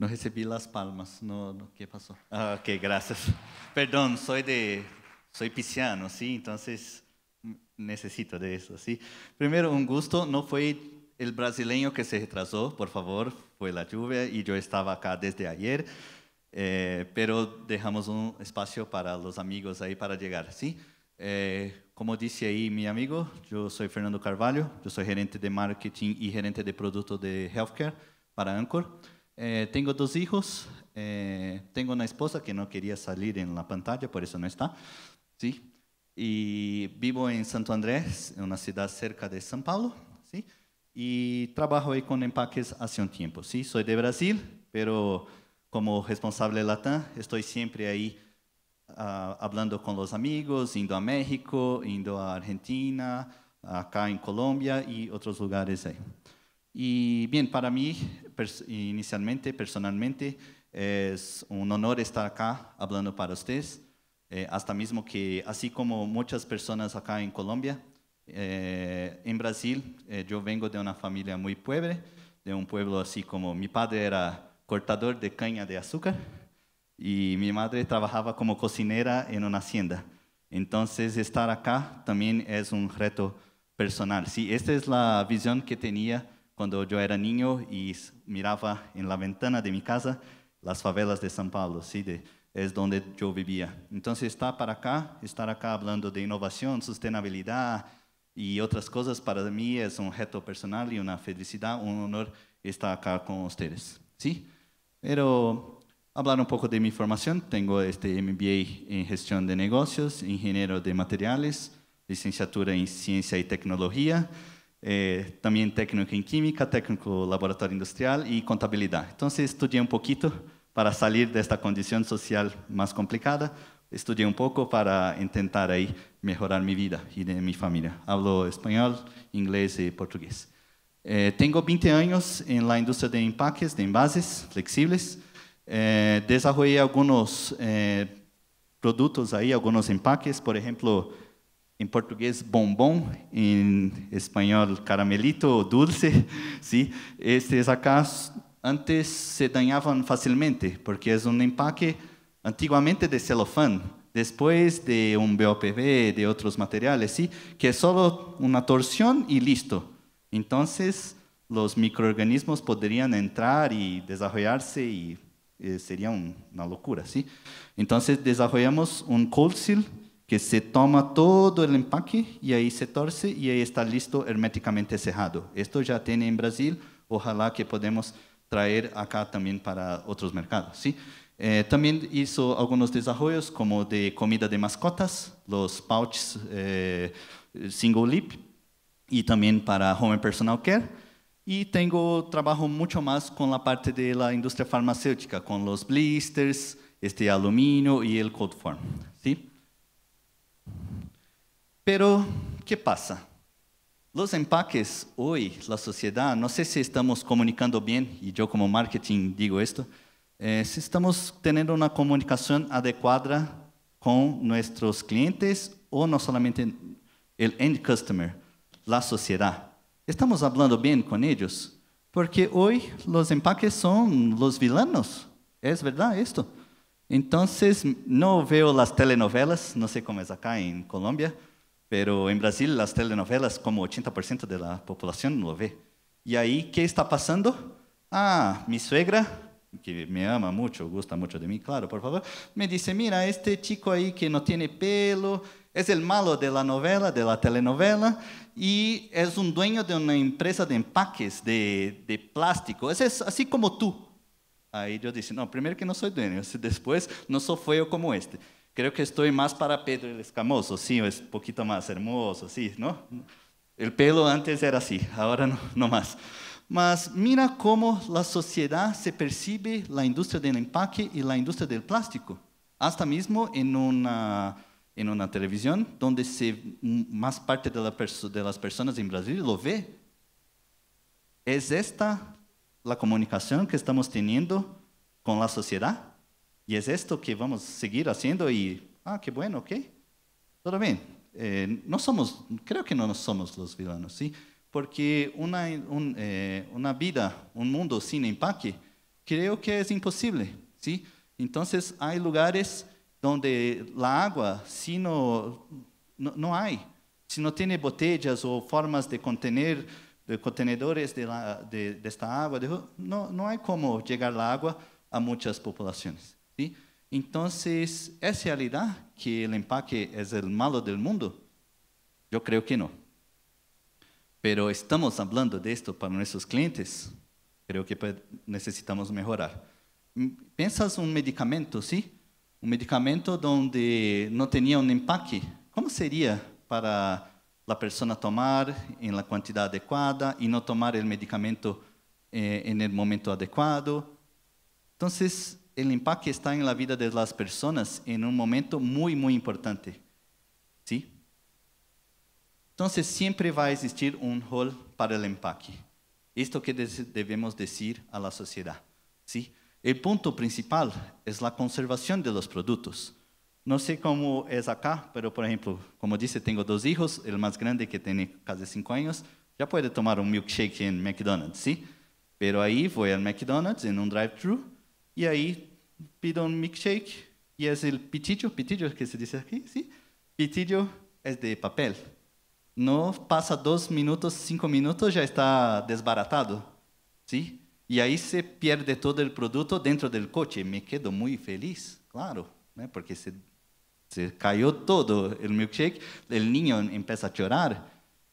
No recibí las palmas, no, ¿qué pasó? Ah, ok, gracias. Perdón, soy de, soy pisciano, ¿sí? Entonces necesito de eso, ¿sí? Primero, un gusto, no fue el brasileño que se retrasó, por favor, fue la lluvia y yo estaba acá desde ayer, eh, pero dejamos un espacio para los amigos ahí para llegar, ¿sí? Eh, como dice ahí mi amigo, yo soy Fernando Carvalho, yo soy gerente de marketing y gerente de productos de healthcare para Anchor. Eh, tengo dos hijos, eh, tengo una esposa que no quería salir en la pantalla, por eso no está, ¿sí? Y vivo en Santo Andrés, en una ciudad cerca de São Paulo, ¿sí? Y trabajo ahí con empaques hace un tiempo, ¿sí? Soy de Brasil, pero como responsable Latam estoy siempre ahí ah, hablando con los amigos, indo a México, indo a Argentina, acá en Colombia y otros lugares ahí. Y bien, para mí, inicialmente, personalmente, es un honor estar acá hablando para ustedes, eh, hasta mismo que, así como muchas personas acá en Colombia, eh, en Brasil, eh, yo vengo de una familia muy pobre, de un pueblo así como mi padre era cortador de caña de azúcar y mi madre trabajaba como cocinera en una hacienda. Entonces, estar acá también es un reto personal. Sí, esta es la visión que tenía cuando yo era niño y miraba en la ventana de mi casa las favelas de San Pablo, ¿sí? De, es donde yo vivía. Entonces, estar para acá, estar acá hablando de innovación, sostenibilidad y otras cosas, para mí es un reto personal y una felicidad, un honor estar acá con ustedes. ¿sí? Pero hablar un poco de mi formación, tengo este MBA en gestión de negocios, ingeniero de materiales, licenciatura en ciencia y tecnología, eh, también técnico en química, técnico laboratorio industrial y contabilidad. Entonces estudié un poquito para salir de esta condición social más complicada. Estudié un poco para intentar ahí mejorar mi vida y de mi familia. Hablo español, inglés y portugués. Eh, tengo 20 años en la industria de empaques, de envases flexibles. Eh, desarrollé algunos productos ahí, algunos empaques, por ejemplo, en portugués bombón, en español caramelito o dulce, ¿sí? estos acá antes se dañaban fácilmente porque es un empaque antiguamente de celofán, después de un BOPV, de otros materiales, ¿sí? Que es solo una torsión y listo. Entonces los microorganismos podrían entrar y desarrollarse y eh, sería una locura, ¿sí? Entonces desarrollamos un seal que se toma todo el empaque y ahí se torce y ahí está listo herméticamente cerrado. Esto ya tiene en Brasil, ojalá que podemos traer acá también para otros mercados. ¿sí? Eh, también hizo algunos desarrollos como de comida de mascotas, los pouches eh, single lip y también para home personal care. Y tengo trabajo mucho más con la parte de la industria farmacéutica, con los blisters, este aluminio y el cold form. ¿sí? Pero, ¿qué pasa? Los empaques hoy, la sociedad, no sé si estamos comunicando bien, y yo como marketing digo esto, eh, si estamos teniendo una comunicación adecuada con nuestros clientes o no solamente el end customer, la sociedad. Estamos hablando bien con ellos, porque hoy los empaques son los vilanos, es verdad esto. Entonces, no veo las telenovelas, no sé cómo es acá en Colombia, pero en Brasil las telenovelas, como 80% de la población lo ve. Y ahí, ¿qué está pasando? Ah, mi suegra, que me ama mucho, gusta mucho de mí, claro, por favor, me dice, mira, este chico ahí que no tiene pelo, es el malo de la novela, de la telenovela, y es un dueño de una empresa de empaques de, de plástico. Es, es así como tú. Ahí yo dice no, primero que no soy dueño, después no soy feo como este. Creo que estoy más para Pedro el Escamoso, sí, es un poquito más hermoso, sí, ¿no? El pelo antes era así, ahora no, no más. Mas mira cómo la sociedad se percibe la industria del empaque y la industria del plástico. Hasta mismo en una, en una televisión donde mm, más parte de, de las personas en Brasil lo ve. ¿Es esta la comunicación que estamos teniendo con la sociedad? Y es esto que vamos a seguir haciendo y, ah, qué bueno, ok, todo bien. Eh, no somos, creo que no somos los vilanos, ¿sí? Porque eh, una, vida, un mundo sin empaque, creo que es imposible, ¿sí? Entonces hay lugares donde la agua, si no, no, hay, si no tiene botellas o formas de contener contenedores de, esta agua, no, no hay cómo llegar la agua a muchas poblaciones. ¿sí? Entonces, ¿es realidad que el empaque es el malo del mundo? Yo creo que no. Pero estamos hablando de esto para nuestros clientes, creo que necesitamos mejorar. Mm, Pensas un medicamento, ¿sí? Un medicamento donde no tenía un empaque. ¿Cómo sería para la persona tomar en la cantidad adecuada y no tomar el medicamento eh, en el momento adecuado? Entonces, el empaque está en la vida de las personas en un momento muy, muy importante. ¿Sí? Entonces siempre va a existir un rol para el empaque. Esto que debemos decir a la sociedad. ¿sí? El punto principal es la conservación de los productos. No sé cómo es acá, pero por ejemplo, como dice, tengo dos hijos, el más grande que tiene casi cinco años, ya puede tomar un milkshake en McDonald's, ¿sí? Pero ahí voy al McDonald's en un drive-thru y ahí pido un milkshake y es el pitillo, pitillo que se dice aquí, ¿sí? Pitillo es de papel. No pasa dos minutos, cinco minutos, ya está desbaratado, ¿sí? Y ahí se pierde todo el producto dentro del coche. Me quedo muy feliz, claro, ¿eh? porque se, se cayó todo el milkshake. El niño empieza a llorar.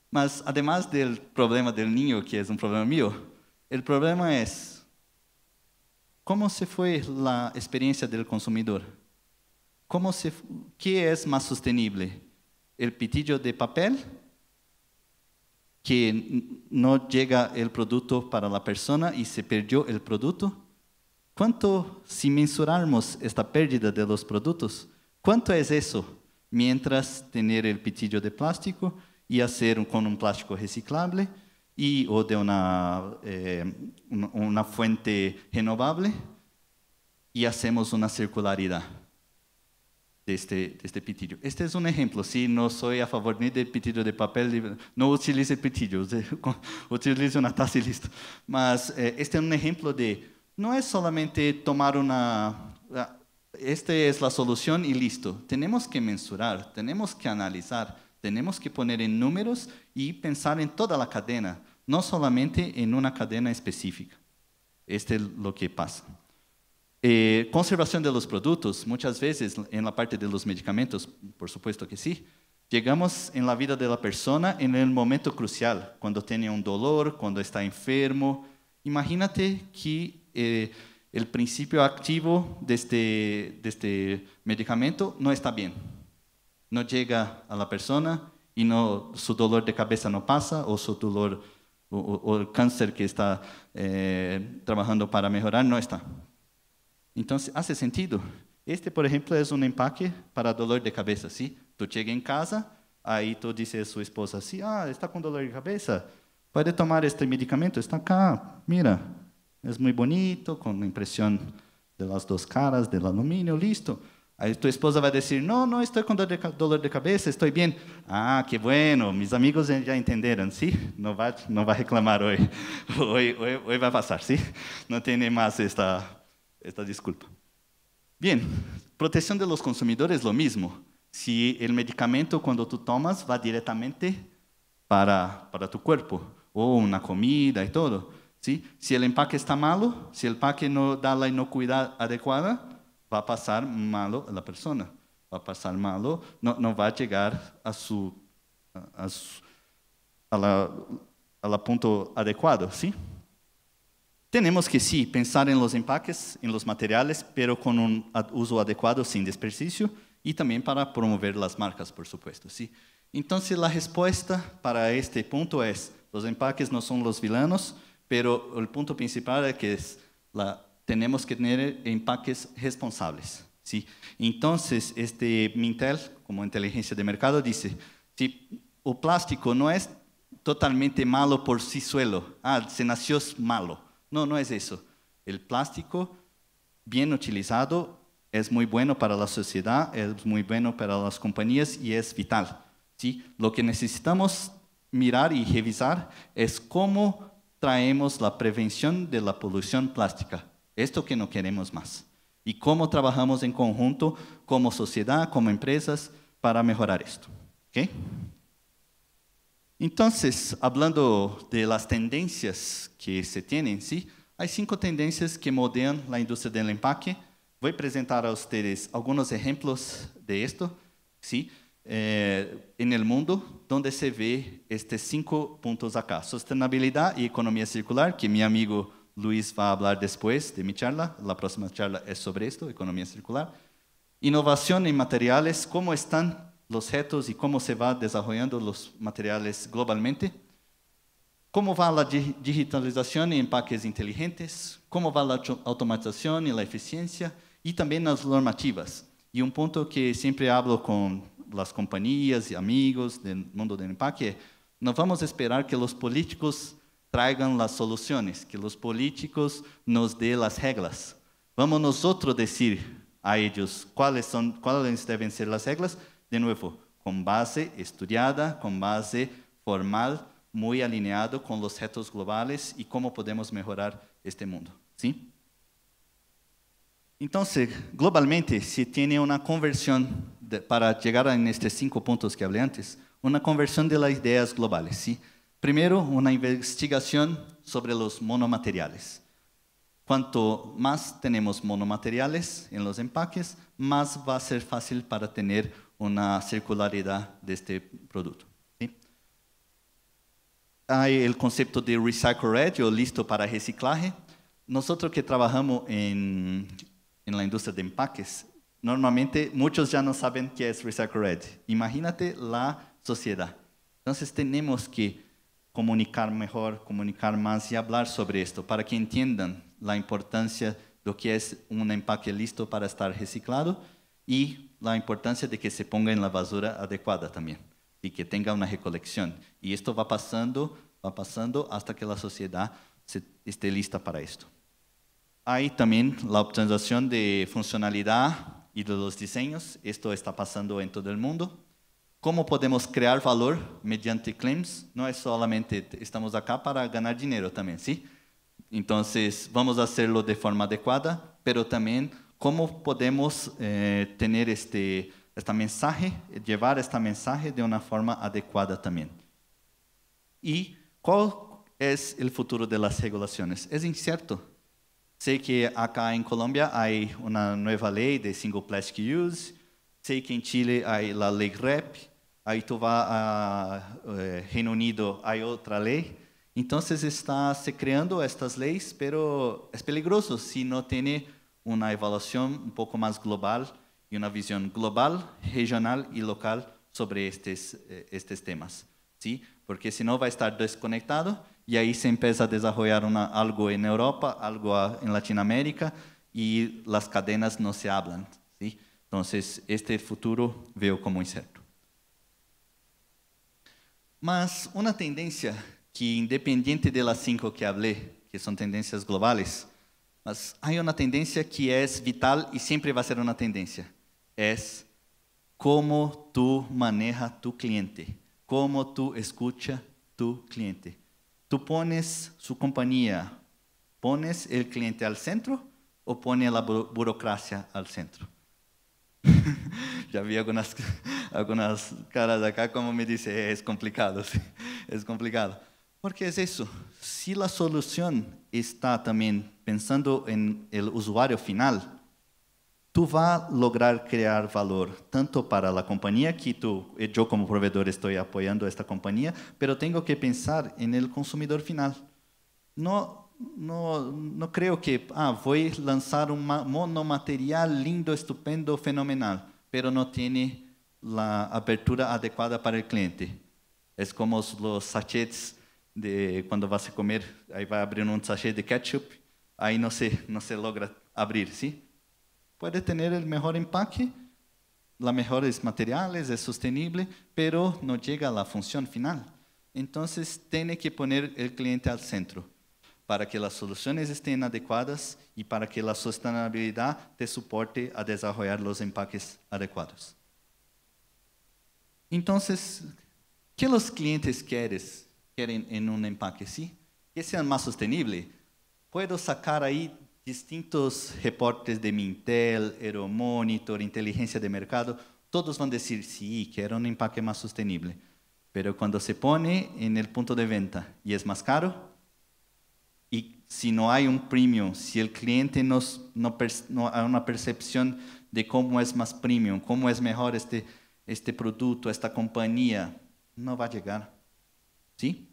Mas, además del problema del niño, que es un problema mío, el problema es ¿Cómo se fue la experiencia del consumidor? ¿Qué es más sostenible? ¿El pitillo de papel? ¿Que no llega el producto para la persona y se perdió el producto? ¿Cuánto, si mensuramos esta pérdida de los productos, cuánto es eso? Mientras tener el pitillo de plástico y hacer con un plástico reciclable, y, o de eh, una, fuente renovable y hacemos una circularidad este, de este, pitillo. Este es un ejemplo, si no soy a favor ni del pitillo de papel, no utilice pitillo, utilice una taza y listo. Eh, este es un ejemplo de, no es solamente tomar una, esta es la solución y listo. Tenemos que mensurar, tenemos que analizar, tenemos que poner en números y pensar en toda la cadena no solamente en una cadena específica. Este es lo que pasa. Eh, conservación de los productos, muchas veces en la parte de los medicamentos, por supuesto que sí, llegamos en la vida de la persona en el momento crucial, cuando tiene un dolor, cuando está enfermo. Imagínate que eh, el principio activo de este, de este medicamento no está bien, no llega a la persona y no, su dolor de cabeza no pasa o su dolor o, el cáncer que está eh, trabajando para mejorar no está. Entonces, hace sentido. Este, por ejemplo, es un empaque para dolor de cabeza, ¿sí? Tú llegas en casa, ahí tú dices a su esposa, sí, ah, está con dolor de cabeza, puede tomar este medicamento, está acá, mira, es muy bonito, con la impresión de las dos caras del aluminio, listo. Tu esposa va a decir, no, no, estoy con dolor de cabeza, estoy bien. Ah, qué bueno, mis amigos ya entenderán ¿sí? No va a reclamar hoy, hoy va a pasar, ¿sí? No tiene más esta, disculpa. Bien, protección de los consumidores, lo mismo. Si el medicamento, cuando tú tomas, va directamente para, tu cuerpo, o una comida y todo, ¿sí? Si el empaque está malo, si el empaque no da la inocuidad adecuada, a pasar malo a pasar malo, pasar persona, va va a llegar a, su, a, la, a la al punto adecuado. ¿sí? Tenemos que sí, pensar en los empaques, en los materiales, pero con un uso adecuado, sin desperdicio, y también para promover las marcas, por supuesto, ¿sí? Entonces la respuesta para este punto es, los empaques no son los vilanos, pero el punto principal es que es la tenemos que tener empaques responsables. ¿sí? Entonces, este Mintel, como inteligencia de mercado, dice, si o plástico no es totalmente malo por sí solo, ah, se nació malo. No, no es eso. El plástico bien utilizado es muy bueno para la sociedad, es muy bueno para las compañías y es vital. ¿sí? Lo que necesitamos mirar y revisar es cómo traemos la prevención de la polución plástica Esto que no queremos más. Y cómo trabajamos en conjunto como sociedad, como empresas, para mejorar esto. ¿Okay? Entonces, hablando de las tendencias que se tienen, ¿sí? hay cinco tendencias que modelan la industria del empaque. Voy a presentar a ustedes algunos ejemplos de esto. ¿sí? Eh, en el mundo donde se ve estes cinco pontos acá: sustentabilidade e economia circular, que meu amigo Luis va a hablar después de mi charla. La próxima charla es sobre esto, economía circular. Innovación en materiales, cómo están los retos y cómo se va desarrollando los materiales globalmente. Cómo va la digitalización en empaques inteligentes, cómo va la automatización y la eficiencia y también las normativas. Y un punto que siempre hablo con las compañías y amigos del mundo del empaque, no vamos a esperar que los políticos traigan las soluciones, que los políticos nos den las reglas. Vamos nosotros decir a ellos cuáles, deben ser las reglas, de nuevo, con base estudiada, con base formal, muy alineado con los retos globales y cómo podemos mejorar este mundo. ¿sí? Entonces, globalmente, si tiene una conversión para llegar a estos cinco puntos que hablé antes, una conversión de las ideas globales. ¿sí? Primero, una investigación sobre los monomateriales. Cuanto más tenemos monomateriales en los empaques, más va a ser fácil para tener una circularidad de este producto. Hay el concepto de recycle o listo para reciclaje. Nosotros que trabajamos en, la industria de empaques, normalmente muchos ya no saben qué es recycle Imagínate la sociedad. Entonces tenemos que comunicar mejor, comunicar más y hablar sobre esto para que entiendan la importancia de lo que es un empaque listo para estar reciclado y la importancia de que se ponga en la basura adecuada también y que tenga una recolección. Y esto va pasando, va pasando hasta que la sociedad esté lista para esto. Hay también la optimización de funcionalidad y de los diseños. Esto está pasando en todo el mundo. Como podemos criar valor mediante claims? Não é somente estamos aqui para ganhar dinheiro também, sim? Então, vamos fazê-lo de forma adequada, mas também como podemos eh, ter este esta mensagem, levar esta mensagem de uma forma adequada também. E qual é o futuro das regulações? É incerto. Sei que acá em Colômbia há uma nova lei de single plastic use. Sei que em Chile há a lei REP aí tu vai a, ah, eh, Reino Unido, há outra lei. Então, está se criando estas leis, mas é perigoso se não tem uma avaliação um pouco mais global e uma visão global, regional e local sobre estes eh, estes temas, sim, Porque senão vai estar desconectado e aí se começa a desenvolver algo em Europa, algo em Latinoamérica e as cadenas não se hablan, sim, Então, este futuro veio como incerto. Mas una tendencia, que, independiente de las cinco que hablé, que son tendencias globales, mas una tendencia que es vital y siempre va a ser una tendencia, es cómo tú manejas tu cliente, cómo tú escucha tu cliente. Tú pones su compañía, pones el cliente al centro o pones la burocracia al centro? Ya vi algunas algunas caras acá como me dice es complicado, es complicado. complicado. Porque es eso, si la solución está también pensando en el usuario final, tú vas a lograr crear valor tanto para la compañía, que tú eh, yo como estoy apoyando a esta compañía, pero tengo que pensar en el consumidor final. no, no creo que, ah, voy a lanzar un monomaterial lindo, estupendo, fenomenal pero no tiene la apertura adecuada para el cliente. Es como los sachets de cuando vas a comer, ahí va a abrir un sachet de ketchup, ahí no se, no se logra abrir, ¿sí? Puede tener el mejor empaque, los mejores materiales, es sostenible, pero no llega a la función final. Entonces, tiene que poner el cliente al centro para que las soluciones estén adecuadas y para que la sostenibilidad te soporte a desarrollar los empaques adecuados. Entonces, ¿qué los clientes quieren en un empaque? ¿Sí? Que sean más sostenible. Puedo sacar ahí distintos reportes de Mintel, Aeromonitor, inteligencia de mercado. Todos van a decir, sí, quiero un empaque más sostenible. Pero cuando se pone en el punto de venta y es más caro, si no hay un premium, si el cliente no, no, una percepción de cómo es más premium, cómo es mejor este, este producto, esta compañía, no va a llegar. ¿Sí?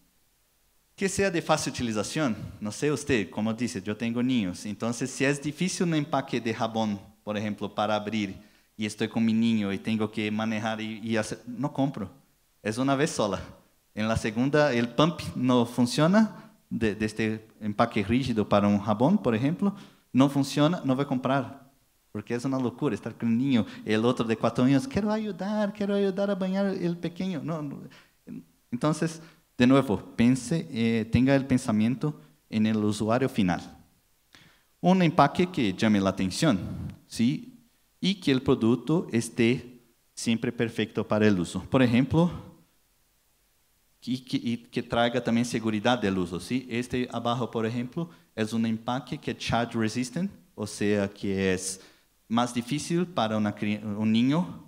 Que sea de fácil utilización. No sé usted, como dice, yo tengo niños. Entonces, si es difícil un empaque de jabón, por ejemplo, para abrir, y estoy con mi niño y tengo que manejar y, y hacer, no compro. Es una vez sola. En la segunda, el pump no funciona, de, este empaque rígido para un jabón, por ejemplo, no funciona, no voy a comprar. Porque es una locura estar con un niño, el otro de cuatro años, quiero ayudar, quiero ayudar a bañar el pequeño. Entonces, de nuevo, pense, eh, tenga el pensamiento en el usuario final. Un empaque que llame la atención, ¿sí? Y que el producto esté siempre perfecto para el uso. Por ejemplo, y que, traiga también seguridad del uso. Este abajo, por ejemplo, es un empaque que es charge resistant, o sea, que es más difícil para un niño niño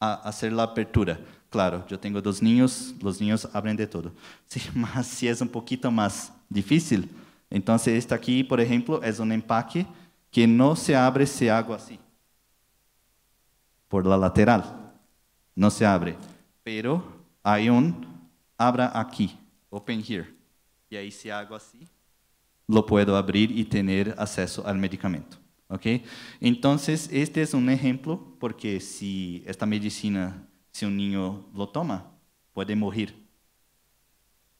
a hacer apertura. Claro, yo tengo dos niños, los niños abren de todo. Sí, más si es un poquito más difícil, Entonces, este aquí, por ejemplo, es un empaque que no se abre si hago así, por la lateral, no se abre, pero hay un abra aquí, open here. Y ahí si hago así, lo puedo abrir y tener acceso al medicamento. ¿okay? Entonces, este es un ejemplo porque si esta medicina, si un niño lo toma, puede morir.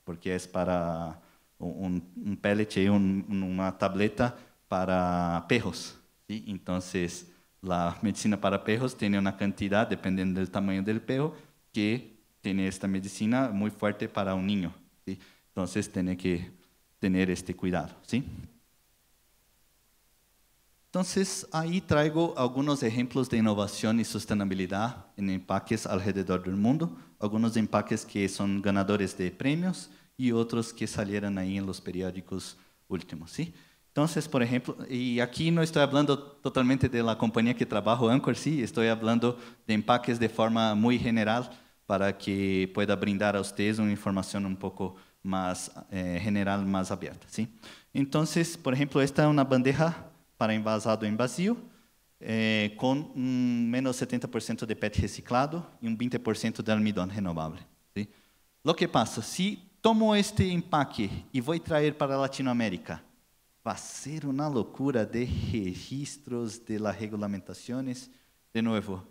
Porque es para un, un pellet, una tableta para perros. Entonces, la medicina para perros tiene una cantidad, dependiendo del tamaño del perro, que tiene esta medicina muy fuerte para un niño. Entonces tiene que tener este cuidado. ¿sí? Entonces ahí traigo algunos ejemplos de innovación y sostenibilidad en empaques alrededor del mundo, algunos empaques que son ganadores de premios y otros que salieron ahí en los periódicos últimos. ¿sí? Entonces, por ejemplo, y aquí no estoy hablando totalmente de la compañía que trabajo, Anchor, sí, estoy hablando de empaques de forma muy general para que possa brindar a vocês uma informação um pouco mais eh, general, mais aberta. Então, Entonces, por exemplo esta é uma bandeja para envasado em vazio, eh, menos un menos 70% de PET reciclado e um 20% de almidão renovável. O Lo que passa? Se tomo este empaque e vou trazer para para Latinoamérica, vai ser uma loucura de registros, de regulamentações. De novo.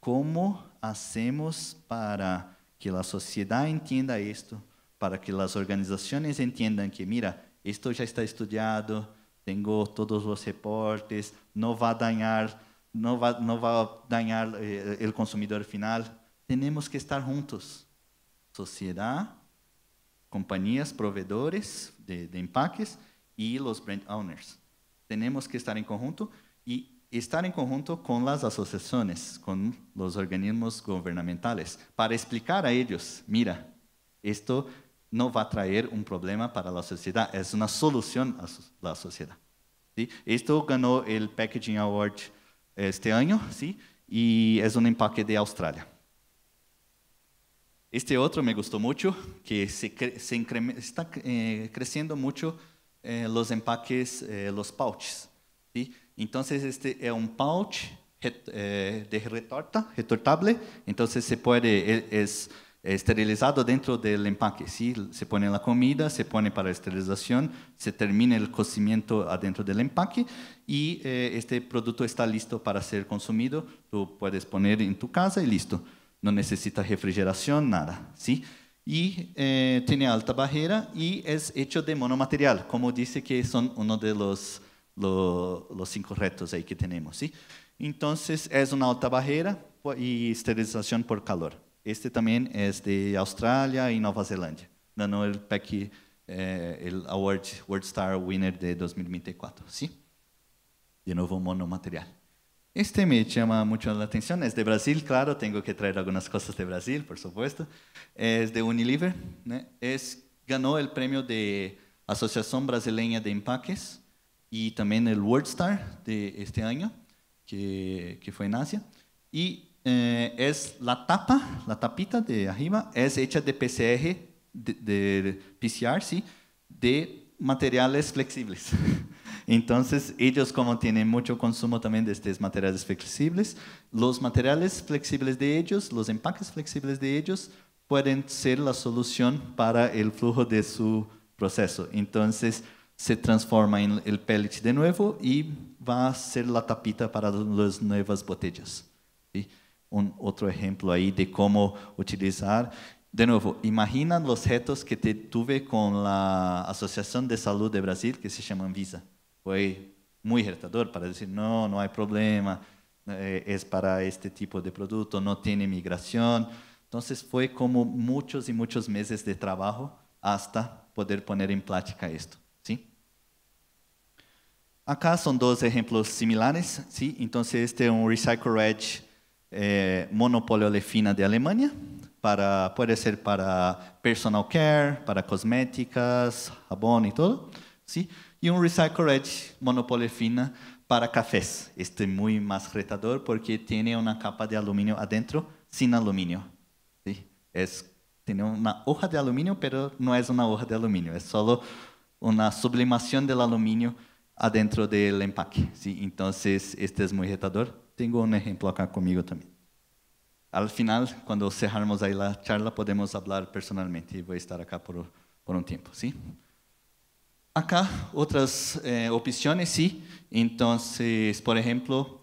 Como hacemos para que a sociedade entenda isto, para que as organizações entendam que, mira, isto já está estudado, tenho todos os reportes, não vai danar, não vai, não vai danar eh, o consumidor final. Temos que estar juntos, sociedade, companhias, provedores de, de empaques e os brand owners. Temos que estar em conjunto e estar en conjunto con las asociaciones, con los organismos gubernamentales, para explicar a ellos, mira, esto no va a traer un problema para la sociedad, es una solución a la sociedad. Esto ganó el Packaging Award este año, ¿sí? y es un empaque de Australia. Este otro me gustó mucho, que se, está eh, creciendo mucho eh, los empaques, eh, los pouches. ¿sí? Entonces este es un pouch eh, de retorta, retortable, entonces se puede, e, es esterilizado dentro del empaque, ¿sí? se pone la comida, se pone para esterilización, se termina el cocimiento adentro del empaque y eh, este producto está listo para ser consumido, tú puedes poner en tu casa y listo, no necesita refrigeración, nada, ¿sí? y eh, tiene alta barrera y es hecho de monomaterial, como dice que son uno de los, los cinco retos ahí que tenemos. ¿sí? Entonces, es una alta barrera y esterilización por calor. Este también es de Australia y Nueva Zelanda. Ganó el PEC, eh, el Award World Star Winner de 2024. ¿sí? De nuevo, monomaterial. Este me llama mucho la atención, es de Brasil, claro, tengo que traer algunas cosas de Brasil, por supuesto. Es de Unilever, es, ganó el premio de Asociación Brasileña de Empaques y también el World Star de este año, que, que fue en Asia. Y eh, es la tapa, la tapita de arriba, es hecha de PCR, de, de sí, de materiales flexibles. Entonces, ellos como tienen mucho consumo también de estos materiales flexibles, los materiales flexibles de ellos, los empaques flexibles de ellos, pueden ser la solución para el flujo de su proceso. Entonces, se transforma en el pellet de nuevo y va a ser la tapita para las nuevas botellas. Y Un otro ejemplo ahí de cómo utilizar. De nuevo, imagina los retos que tuve con la Asociación de Salud de Brasil, que se llama Anvisa. Fue muy retador para decir, no, no hay problema, eh, es para este tipo de producto, no tiene migración. Entonces fue como muchos y muchos meses de trabajo hasta poder poner en práctica esto. Acá são dois exemplos similares. sim. Então, este é um Recycle Edge eh, monopólio Lefina de Alemanha. Para, pode ser para personal care, para cosméticas, jabón e tudo. E um Recycle Edge monopólio Lefina para cafés. Este é muito mais retador porque tem uma capa de alumínio adentro, sem alumínio. Sim, É, tem uma hoja de alumínio, mas não é uma hoja de alumínio. É só uma sublimação do alumínio adentro do empaque. então Entonces, este es muito retador. tenho um exemplo aqui comigo também. Al final, quando cerrarmos aí a charla, podemos falar personalmente y voy a estar aqui por, por tempo. tiempo. ¿sí? Acá, otras eh, opciones, sí. por exemplo,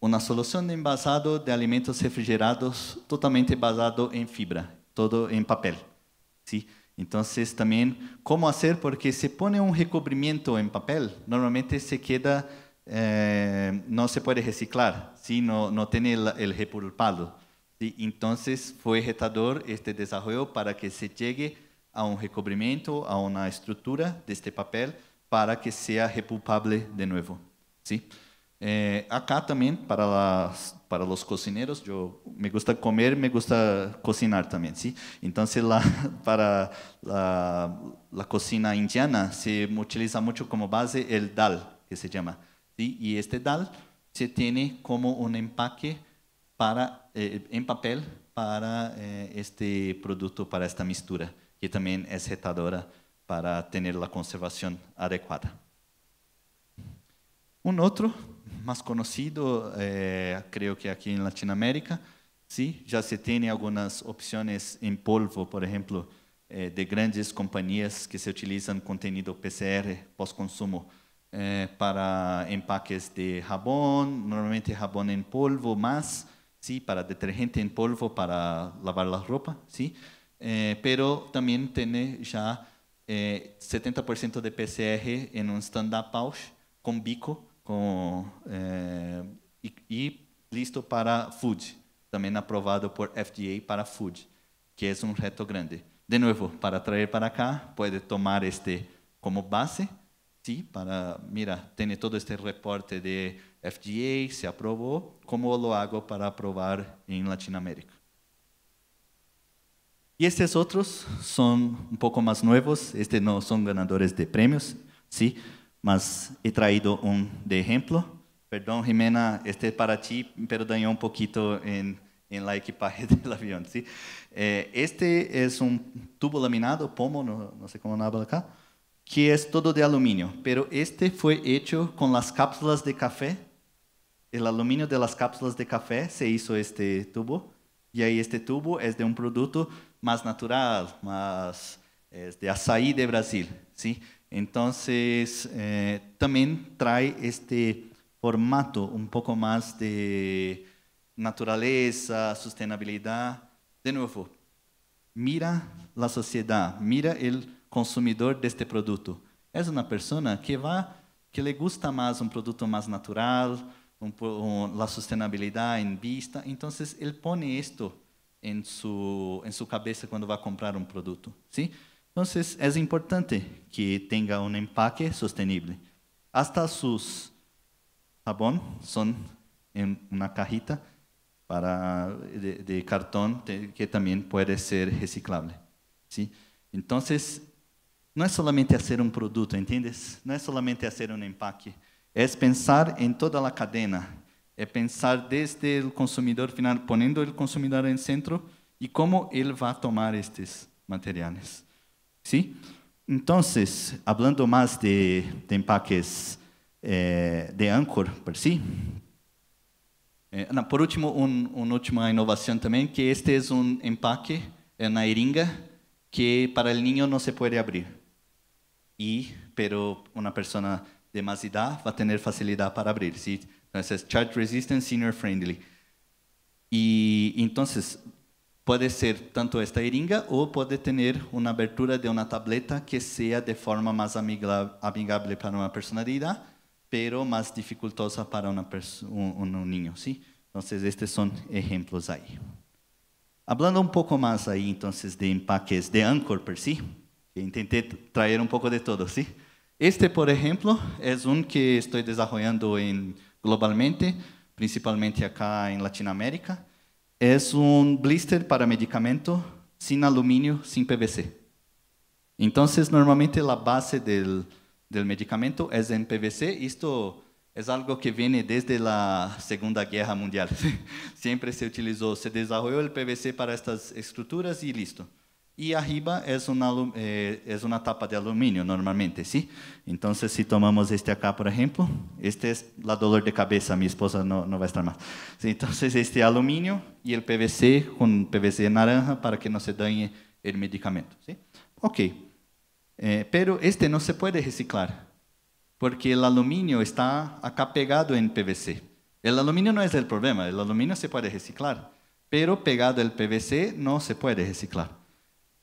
uma solução de envasado de alimentos refrigerados totalmente basado em fibra, todo em papel. Sim. Entonces también, ¿cómo hacer? Porque se pone un recubrimiento en papel, normalmente se queda, eh, no se puede reciclar, si no, no tiene el, repulpado. Entonces fue retador este desarrollo para que se llegue a un recubrimiento, a una estructura de este papel para que sea repulpable de nuevo. ¿sí? Eh, acá también, para las para los cocineros, yo me gusta comer, me gusta cocinar también, ¿sí? Entonces, la, para la, cocina indiana se utiliza mucho como base el dal, que se llama, ¿sí? Y este dal se tiene como un empaque para, eh, en papel para eh, este producto, para esta mistura, que también es retadora para tener la conservación adecuada. Un otro más conhecido, eh, creo que aqui em Latinoamérica, sim, já se tem algumas opções em polvo, por exemplo, eh, de grandes companhias que se utilizam contenido PCR post-consumo eh, para empaques de jabón, normalmente jabón em polvo, mas, sim, para detergente em polvo, para lavar a roupa, mas eh, pero tem já ya eh, 70% de PCR em um stand-up pouch com bico, com, é, e, e, listo para food, também aprovado por FDA para food, que é um reto grande. De novo, para trazer para cá, pode tomar este como base, sim, para, mira, tem todo este reporte de FDA, se aprovou, como eu hago para aprovar em Latinoamérica. E esses outros são um pouco mais novos, estes não são ganhadores de prêmios, sim, mas he traído un de ejemplo. Perdón, Jimena, este es para ti, pero dañó un poquito en, en la equipaje del avión. Eh, este es un tubo laminado, pomo, no, sé cómo habla acá, que es todo de aluminio, pero este fue hecho con las cápsulas de café. El aluminio de las cápsulas de café se hizo este tubo, y ahí este tubo es de un producto más natural, más de açaí de Brasil, ¿sí? Entonces, eh, también trae este formato un poco más de naturaleza, sostenibilidad. De nuevo, mira la sociedad, mira el consumidor de este producto. Es una persona que va, que le gusta más un producto más natural, la sostenibilidad en vista. Entonces, él pone esto en su, en su cabeza cuando va a comprar un producto, ¿sí? Entonces es importante que tenga un empaque sostenible. Hasta sus jabón son en una cajita de, cartón que también puede ser reciclable. Entonces, no es solamente hacer un producto, ¿entiendes? No es solamente hacer un empaque, es pensar en toda la cadena, es pensar desde el consumidor final, poniendo el consumidor en el centro y cómo él va a tomar estos materiales. ¿sí? Entonces, hablando más de, de empaques eh, de Anchor, por sí. Eh, no, por último, una un última innovación también, que este es un empaque en la heringa que para el niño no se puede abrir. Y, pero una persona de más edad va a tener facilidad para abrir. ¿sí? Entonces, charge Resistant Senior Friendly. Y entonces, Pode ser tanto esta eringa ou pode ter uma abertura de uma tableta que seja de forma mais amigável para uma personalidade, pero mais dificultosa para uma um, um niño, ¿sí? Entonces, estes são exemplos aí. Hablando um pouco mais aí, então, de empaques de Anchor per sí, tentei trazer um pouco de todo, ¿sí? Este, por exemplo, é um que estou desenvolvendo globalmente, principalmente acá em Latinoamérica. es un blister para medicamento sin aluminio, sin PVC. Entonces, normalmente la base del, medicamento es en PVC. Esto es algo que viene desde la Segunda Guerra Mundial. Siempre se utilizó, se desarrolló el PVC para estas estructuras y listo y arriba es una, eh, es una tapa de aluminio normalmente, ¿sí? Entonces, si tomamos este acá, por ejemplo, este es la dolor de cabeza, mi esposa no, no va a estar más. entonces, este aluminio y el PVC con PVC naranja para que no se dañe el medicamento, ¿sí? Ok, eh, pero este no se puede reciclar porque el aluminio está acá pegado en PVC. El aluminio no es el problema, el aluminio se puede reciclar, pero pegado al PVC no se puede reciclar.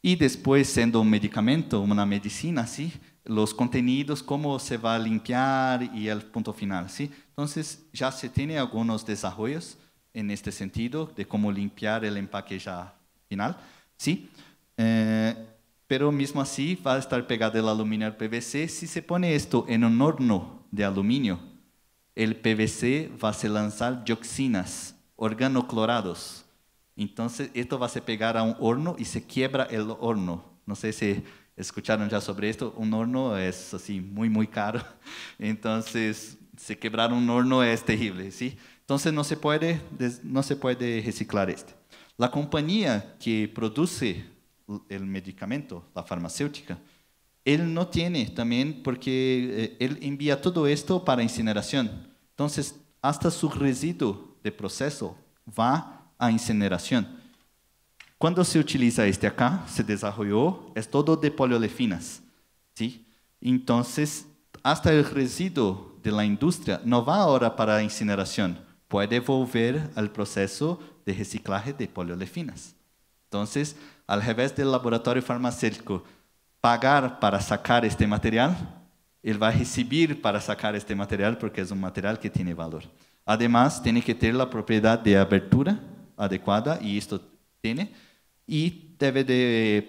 Y después, siendo un medicamento, una medicina, ¿sí? los contenidos, cómo se va a limpiar y el punto final. ¿sí? Entonces, ya se tiene algunos desarrollos en este sentido de cómo limpiar el empaque ya final. ¿sí? Eh, pero mismo así va a estar pegado el aluminio al PVC. Si se pone esto en un horno de aluminio, el PVC va a se lanzar dioxinas, organoclorados, entonces esto va a pegar a un horno y se quiebra el horno. No sé si escucharon ya sobre esto, un horno es así muy, muy caro. Entonces, se quebrar un horno es terrible, ¿sí? Entonces no se puede, no se puede reciclar este. La compañía que produce el medicamento, la farmacéutica, él no tiene también porque eh, él envía todo esto para incineración. Entonces, hasta su residuo de proceso va a incineración. Cuando se utiliza este acá, se desarrolló, es todo de poliolefinas. ¿sí? Entonces, hasta el residuo de la industria no va ahora para incineración, puede volver al proceso de reciclaje de poliolefinas. Entonces, al revés del laboratorio farmacéutico pagar para sacar este material, él va a recibir para sacar este material porque es un material que tiene valor. Además, tiene que tener la propiedad de abertura adequada e isto tiene. e deve de,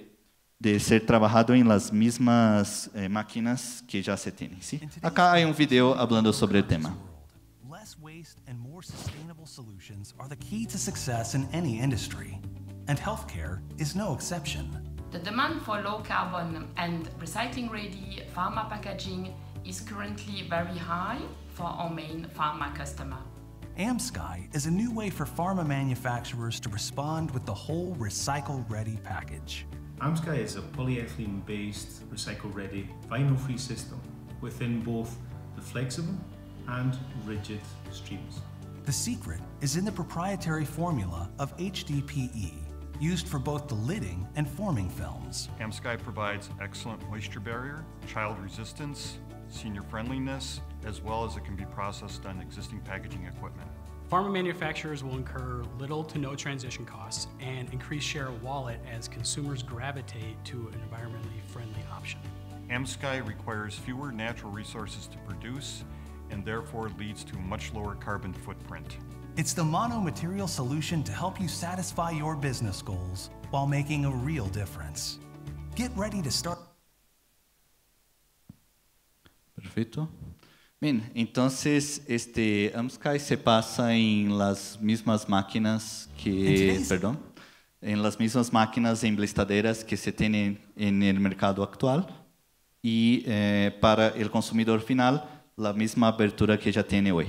de ser trabalhado em las mismas eh, máquinas que já se tem. Aqui Acá um vídeo video sobre o tema. Less waste and more sustainable solutions are the key to success in any industry, and healthcare is no exception. The demand for low carbon and recycling ready pharma packaging is currently very high for our main pharma customer. AmSky is a new way for pharma manufacturers to respond with the whole recycle ready package. AmSky is a polyethylene based recycle ready vinyl free system within both the flexible and rigid streams. The secret is in the proprietary formula of HDPE, used for both the lidding and forming films. AmSky provides excellent moisture barrier, child resistance, senior friendliness, as well as it can be processed on existing packaging equipment. Pharma manufacturers will incur little to no transition costs and increase share of wallet as consumers gravitate to an environmentally friendly option. AmSky requires fewer natural resources to produce and therefore leads to much lower carbon footprint. It's the mono-material solution to help you satisfy your business goals while making a real difference. Get ready to start perfecto. Bien, entonces este se pasa en las mismas máquinas que, perdón, en las mismas máquinas emblistadeiras que se tienen en el mercado actual y eh, para el consumidor final la misma abertura que ya tiene hoy.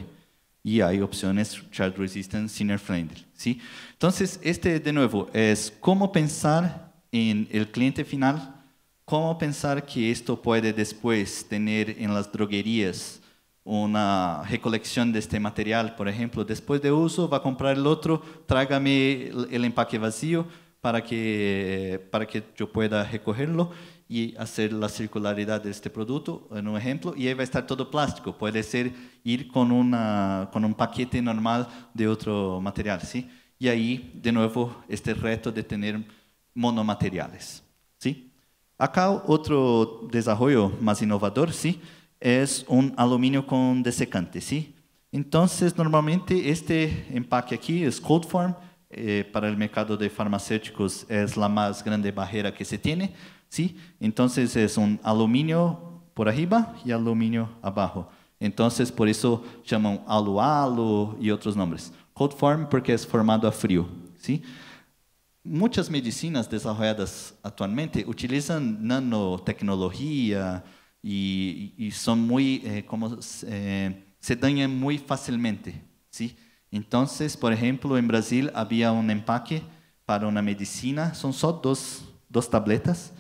y hay opciones child resistant, sinner friendly. ¿sí? Entonces, este de nuevo es cómo pensar en el cliente final ¿Cómo pensar que esto puede después tener en las droguerías una recolección de este material, por ejemplo? Después de uso, va a comprar el otro, tráigame el empaque vacío para que, para que yo pueda recogerlo y hacer la circularidad de este producto, en un ejemplo, y ahí va a estar todo plástico. Puede ser ir con, una, con un paquete normal de otro material, ¿sí? Y ahí, de nuevo, este reto de tener monomateriales. Acá otro desarrollo más innovador, ¿sí? Es un aluminio con desecante, ¿sí? Entonces, normalmente este empaque aquí es cold form, eh, para el mercado de farmacéuticos es la más grande barrera que se tiene, ¿sí? Entonces es un aluminio por arriba y aluminio abajo. Entonces, por eso llaman alu-alu y otros nombres. Cold form porque es formado a frío. ¿sí? muitas medicinas desenvolvidas atualmente utilizam nanotecnologia e são muito eh, como, eh, se dañan muito facilmente, Então, Entonces, por exemplo, em Brasil havia um empaque para uma medicina, são só duas duas tabletas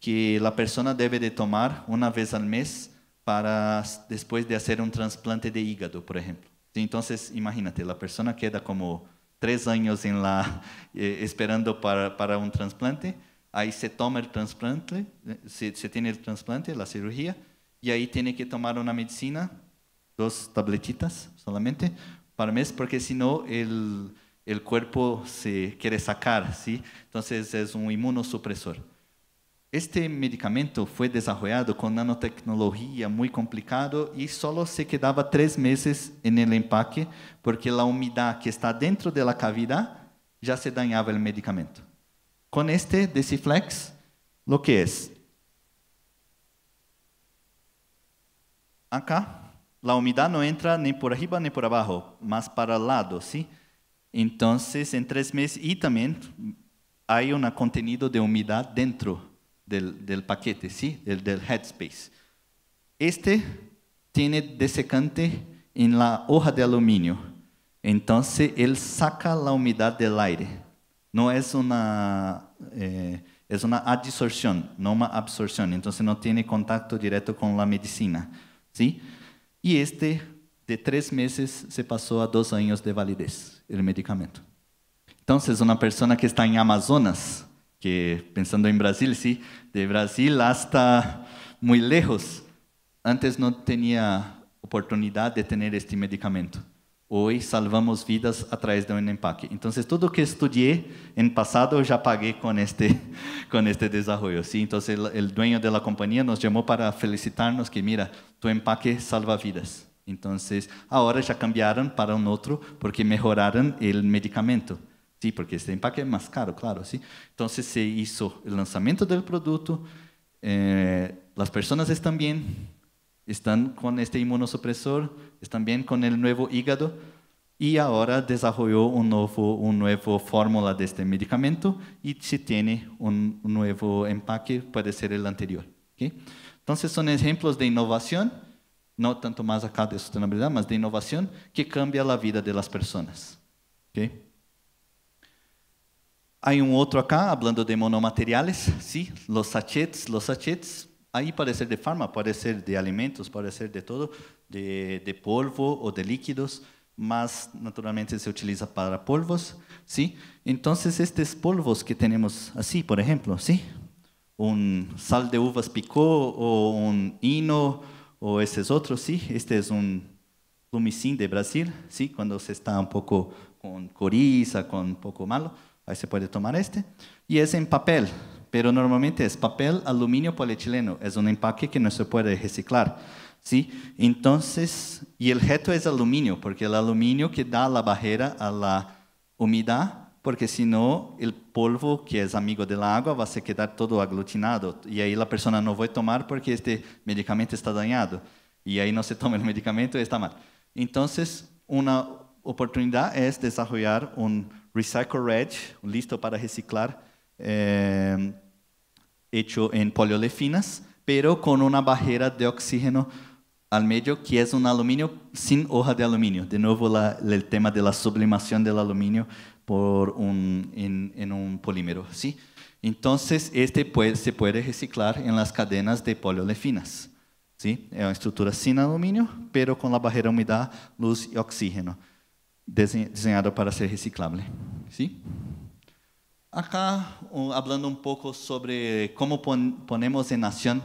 que a pessoa deve de tomar uma vez ao mês para depois de fazer um transplante de hígado, por exemplo. Então, imagínate, a pessoa queda como tres años en la, eh, esperando para, para, un trasplante, ahí se toma el trasplante, eh, se, tiene el trasplante, la cirugía, y ahí tiene que tomar una medicina, dos tabletitas solamente, para mes, porque si no el, el cuerpo se quiere sacar, ¿sí? Entonces es un inmunosupresor. Este medicamento foi desarrollado com nanotecnologia muito complicado e só se quedava três meses no empaque, porque a umidade que está dentro da cavidade já se danhava o medicamento. Com este Deciflex, o que é? Acá, a umidade não entra nem por arriba nem por abaixo, mas para o lado, sim? Então, em três meses, e também há um contenido de umidade dentro del, paquete, ¿sí? Del, headspace. Este tiene desecante en la hoja de aluminio. Entonces, él saca la humedad del aire. No es una, eh, es una adsorción, no una absorción. Entonces, no tiene contacto directo con la medicina. ¿sí? Y este, de tres meses, se pasó a dos años de validez, el medicamento. Entonces, una persona que está en Amazonas, que pensando em Brasil, sim, de Brasil até muito lejos, antes não tinha oportunidade de ter este medicamento. Hoy salvamos vidas a través de um empaque. Então, tudo que estudié en passado, já paguei com este, con este desarrollo. Sim, então, o el dueño da companhia nos chamou para felicitarnos que, mira, tu empaque salva vidas. Então, agora já cambiaram para um outro porque melhoraram o medicamento. Sí, porque este empaque es más caro, claro, ¿sí? Entonces se hizo el lanzamiento del producto, eh, las personas están bien, están con este inmunosupresor, están bien con el nuevo hígado y ahora desarrolló un nuevo, fórmula de este medicamento y si tiene un nuevo empaque puede ser el anterior. Entonces son ejemplos de innovación, no tanto más acá de sostenibilidad, más de innovación que cambia la vida de las personas. Hay un otro acá hablando de monomateriales, sí, los sachets, los sachets, ahí puede ser de farma, puede ser de alimentos, puede ser de todo, de, polvo o de líquidos, más naturalmente se utiliza para polvos, sí. Entonces estos polvos que tenemos así, por ejemplo, sí, un sal de uvas picó o un hino o esos otros, Sí. Este es un lumicín de Brasil, sí. cuando se está un poco con coriza, con poco malo. Ahí se puede tomar este. Y es en papel, pero normalmente es papel, aluminio, polietileno. Es un empaque que no se puede reciclar. ¿sí? Entonces, y el reto es aluminio, porque el aluminio que da la barrera a la humedad, porque si no, el polvo que es amigo de la agua va a quedar todo aglutinado. Y ahí la persona no va a tomar porque este medicamento está dañado. Y ahí no se toma el medicamento y está mal. Entonces, una oportunidad es desarrollar un Recycle Red, listo para reciclar, eh, hecho en poliolefinas, pero con una barrera de oxígeno al medio que es un aluminio sin hoja de aluminio. De nuevo el tema de la sublimación del aluminio por un, en, en, un polímero. ¿sí? Entonces, este se puede reciclar en las cadenas de poliolefinas. ¿sí? Es una estructura sin aluminio, pero con la barrera humedad, luz y oxígeno diseñado para ser reciclable. ¿sí? Acá, hablando un poco sobre cómo ponemos en acción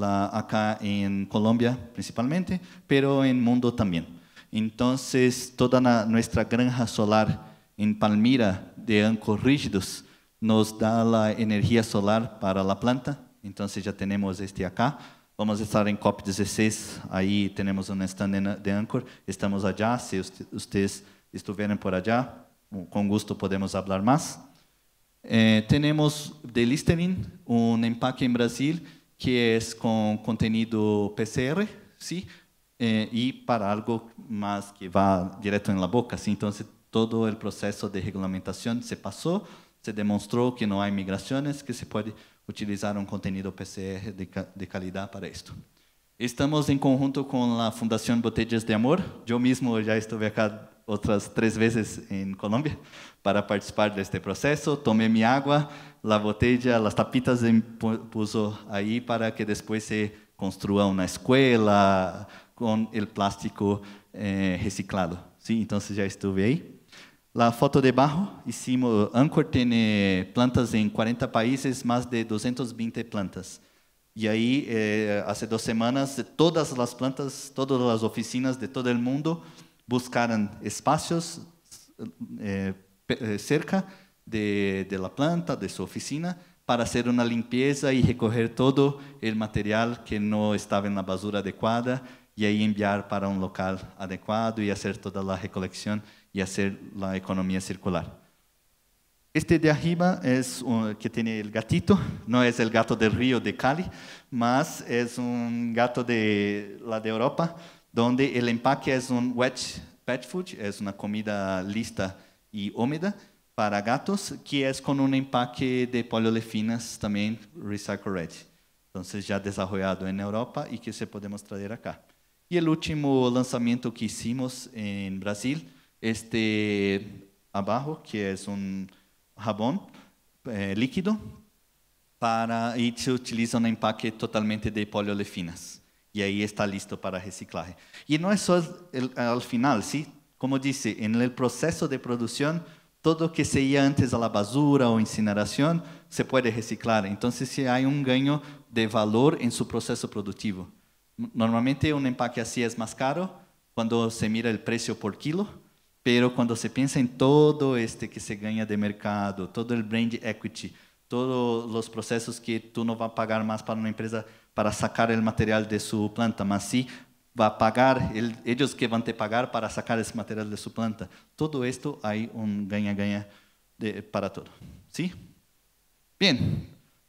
acá en Colombia principalmente, pero en mundo también. Entonces, toda nuestra granja solar en Palmira de ancos rígidos nos da la energía solar para la planta. Entonces ya tenemos este acá. Vamos estar em COP16, aí temos um stand de Anchor. Estamos allá, se vocês estiverem por allá, com gosto podemos falar mais. Eh, temos de listerin um empaque em Brasil, que é com conteúdo PCR, sim, eh, e para algo mais que vá direto na boca. Sim. Então, todo o processo de regulamentação se passou, se demonstrou que não há migrações, que se pode utilizar um conteúdo PCR de, de qualidade para isto. Estamos em conjunto com a Fundação Botellas de Amor. Eu mesmo já estive aqui outras três vezes em Colômbia para participar deste processo. Tomei minha água, a botella, as tapitas puso aí para que depois se construa uma escola com o plástico eh, reciclado. Sim, então já estive aí. La foto abajo. hicimos, Anchor tiene plantas en 40 países, más de 220 plantas. Y ahí, eh, hace dos semanas, todas las plantas, todas las oficinas de todo el mundo buscaron espacios eh, eh, cerca de, la planta, de su oficina, para hacer una limpieza y recoger todo el material que no estaba en la basura adecuada y ahí enviar para un local adecuado y hacer toda la recolección y hacer la economía circular. Este de arriba es el uh, que tiene el gatito, no es el gato del río de Cali, más es un gato de la de Europa, donde el empaque es un wet pet food, es una comida lista y húmeda para gatos, que es con un empaque de poliolefinas también Recycle Entonces ya desarrollado en Europa y que se podemos traer acá. Y el último lanzamiento que hicimos en Brasil este abajo, que es un jabón eh, líquido, para, y se utiliza un empaque totalmente de poliolefinas. Y ahí está listo para reciclaje. Y no es solo al final, ¿sí? Como dice, en el proceso de producción, todo lo que se iba antes a la basura o incineración se puede reciclar. Entonces, si hay un ganho de valor en su proceso productivo. Normalmente un empaque así es más caro cuando se mira el precio por kilo, Pero quando se pensa em todo este que se ganha de mercado, todo o brand equity, todos os processos que tu não vai pagar mais para uma empresa para sacar o material de sua planta, mas sim vai pagar, eles que vão te pagar para sacar esse material de sua planta. Tudo isto aí um ganha-ganha para todo. Sim? Bem,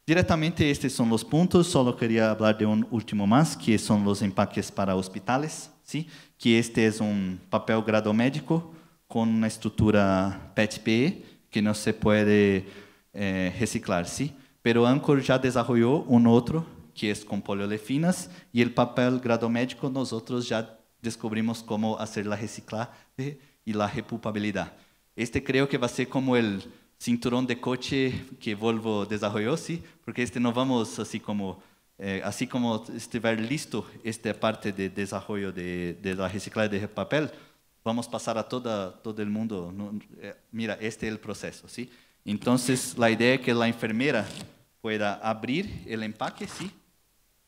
diretamente estes são os pontos, só queria falar de um último mais, que são os empaques para hospitais, sim? que este é um papel grado médico, con una estructura PET-PE, que no se puede eh, reciclar, ¿sí? Pero Anchor ya desarrolló un otro que es con poliolefinas y el papel grado médico nosotros ya descubrimos cómo hacer la reciclaje y la repulpabilidad. Este creo que va a ser como el cinturón de coche que Volvo desarrolló, ¿sí? Porque este no vamos así como, eh, así como estiver listo esta parte de desarrollo de, de la reciclaje de papel, vamos a pasar a todo el mundo. Eh, mira, este es el proceso, ¿sí? Entonces, la idea es que la enfermera pueda abrir el empaque, ¿sí?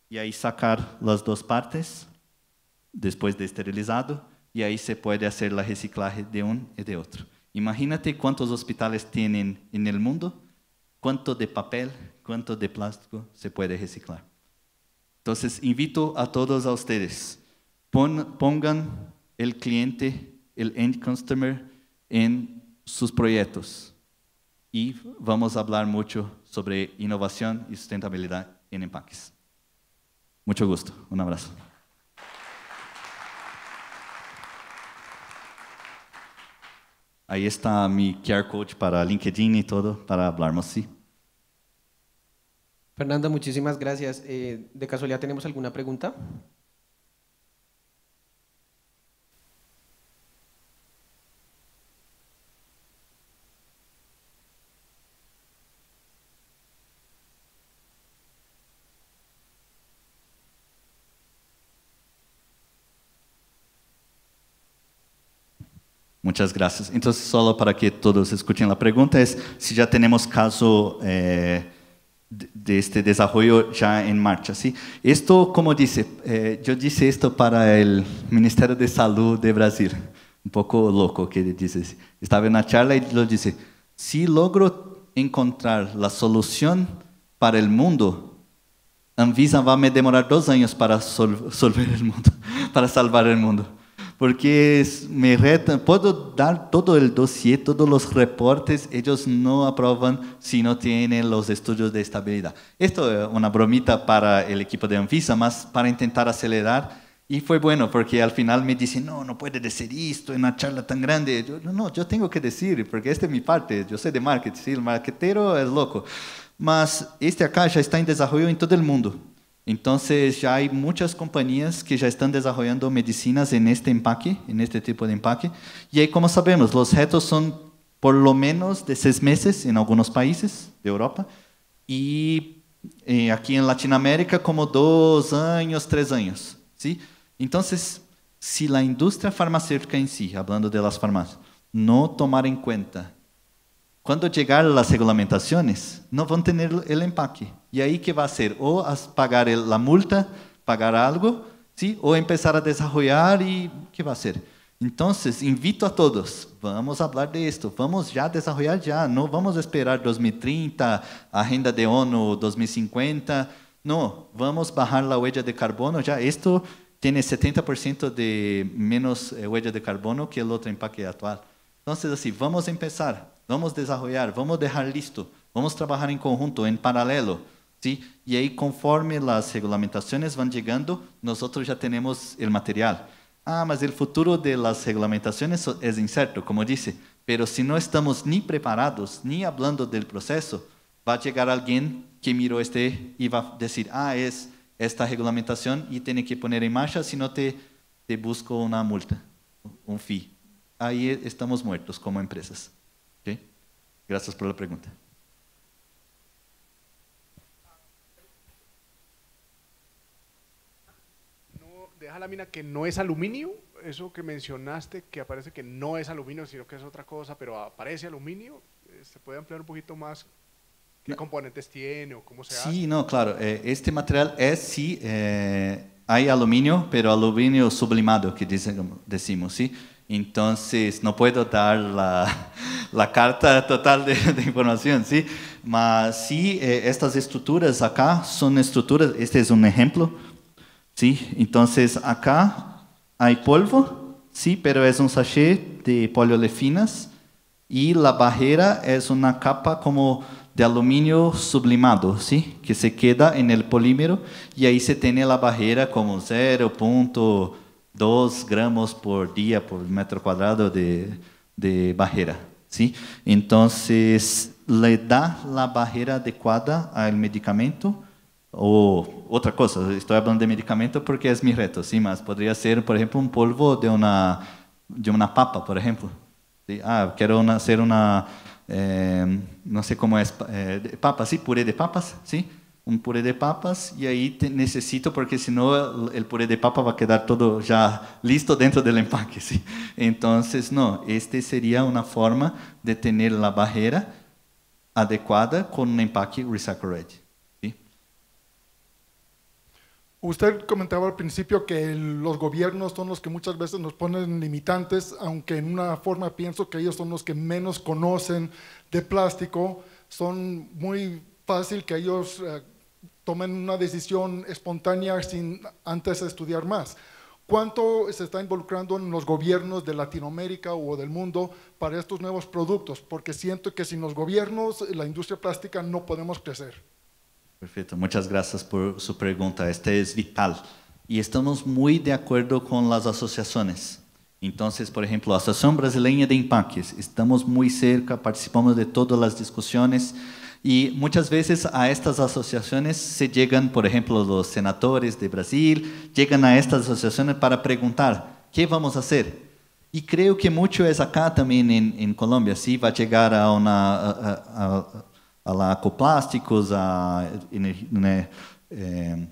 Y ahí sacar las dos partes, después de esterilizado, y ahí se puede hacer la reciclaje de un y de otro. Imagínate cuántos hospitales tienen en el mundo, cuánto de papel, cuánto de plástico se puede reciclar. Entonces, invito a todos a ustedes, pongan el cliente, el end customer en sus proyectos. Y vamos a hablar mucho sobre innovación y sustentabilidad en empaques. Mucho gusto. Un abrazo. Ahí está mi QR Coach para LinkedIn y todo para hablarnos, sí. Fernando, muchísimas gracias. Eh, ¿De casualidad tenemos alguna pregunta? Muchas gracias. Entonces, solo para que todos escuchen la pregunta es si ya tenemos caso eh, de este desarrollo ya en marcha. ¿sí? Esto, como dice, eh, yo dice esto para el Ministerio de Salud de Brasil, un poco loco que dice, estaba en na charla y lo dice, si logro encontrar la solución para el mundo, Anvisa va a me demorar dos años para sol el mundo, para salvar el mundo. porque me puedo dar todo el dossier, todos los reportes, ellos no aprueban si no tienen los estudios de estabilidad. Esto es una bromita para el equipo de Anvisa, más para intentar acelerar. Y fue bueno, porque al final me dicen, no, no puede decir esto en una charla tan grande. Yo, no, yo tengo que decir, porque esta es mi parte, yo sé de marketing, el marketero es loco. Mas este acá ya está en desarrollo en todo el mundo. Então, já há muitas companhias que já estão desarrollando medicinas em este empaque, este tipo de empaque. E aí, como sabemos, os retos são por lo menos de seis meses em alguns países de Europa e eh, aqui em en Latinoamérica como dois anos, três anos. ¿sí? Então, se la industria farmacéutica en sí, hablando de las farmacias, não tomar em conta Cuando lleguen las reglamentaciones, no van a tener el empaque. ¿Y ahí qué va a hacer? O pagar la multa, pagar algo, ¿sí? o empezar a desarrollar y ¿qué va a hacer? Entonces, invito a todos, vamos a hablar de esto, vamos ya a desarrollar ya, no vamos a esperar 2030, agenda de ONU 2050, no, vamos a bajar la huella de carbono, ya esto tiene 70% de menos eh, huella de carbono que el otro empaque actual. Entonces, así, vamos a empezar, vamos a desarrollar, vamos a dejar listo, vamos a trabajar en conjunto, en paralelo. ¿sí? Y ahí conforme las regulamentaciones van llegando, nosotros ya tenemos el material. Ah, mas el futuro de las regulamentaciones es incierto, como dice, pero si no estamos ni preparados, ni hablando del proceso, va a llegar alguien que miró este y va a decir, ah, es esta regulamentación y tiene que poner en marcha, si no te, te busco una multa, un fee. Ahí estamos muertos como empresas. Gracias por la pregunta. No, deja la mina que no es aluminio, eso que mencionaste que aparece que no es aluminio, sino que es otra cosa, pero aparece aluminio, eh, ¿se puede ampliar un poquito más qué componentes tiene o cómo se hace? Sí, no, claro, eh, este material es sí, eh, hay aluminio, pero aluminio sublimado, que decimos, ¿sí? Entonces, no puedo dar la, la carta total de, información, ¿sí? Mas sí, eh, estas estructuras acá son estructuras, este es un ejemplo, ¿sí? Entonces, acá hay polvo, ¿sí? Pero es un sachet de poliolefinas y la barrera es una capa como de aluminio sublimado, ¿sí? Que se queda en el polímero y ahí se tiene la barrera como 0 dos gramos por día por metro cuadrado de, de ¿sí? Entonces, le da la barrera adecuada al medicamento o otra cosa, estoy hablando de medicamento porque es mi reto, ¿sí? Más podría ser, por ejemplo, un polvo de una, de una papa, por ejemplo. Ah, quiero hacer una, eh, no sé cómo es, eh, ¿sí? puré de papas, ¿sí? un puré de papas y ahí necesito porque si no el puré de papa va a quedar todo ya listo dentro del empaque. Entonces, no, esta sería una forma de tener la barrera adecuada con un empaque recycle Usted comentaba al principio que los gobiernos son los que muchas veces nos ponen limitantes, aunque en una forma pienso que ellos son los que menos conocen de plástico, son muy fácil que ellos... Eh, tomen una decisión espontánea sin antes estudiar más. ¿Cuánto se está involucrando en los gobiernos de Latinoamérica o del mundo para estos nuevos productos? Porque siento que sin los gobiernos, la industria plástica no podemos crecer. Perfecto, muchas gracias por su pregunta. esta es vital y estamos muy de acuerdo con las asociaciones. Entonces, por ejemplo, la Asociación Brasileña de Empaques, estamos muy cerca, participamos de todas las discusiones y muchas veces a estas asociaciones se llegan, por ejemplo, los senadores de Brasil, llegan a estas asociaciones para preguntar, ¿qué vamos a hacer? Y creo que mucho es acá también en, Colombia, sí, va a llegar a una... A, a, la acoplásticos, a eh,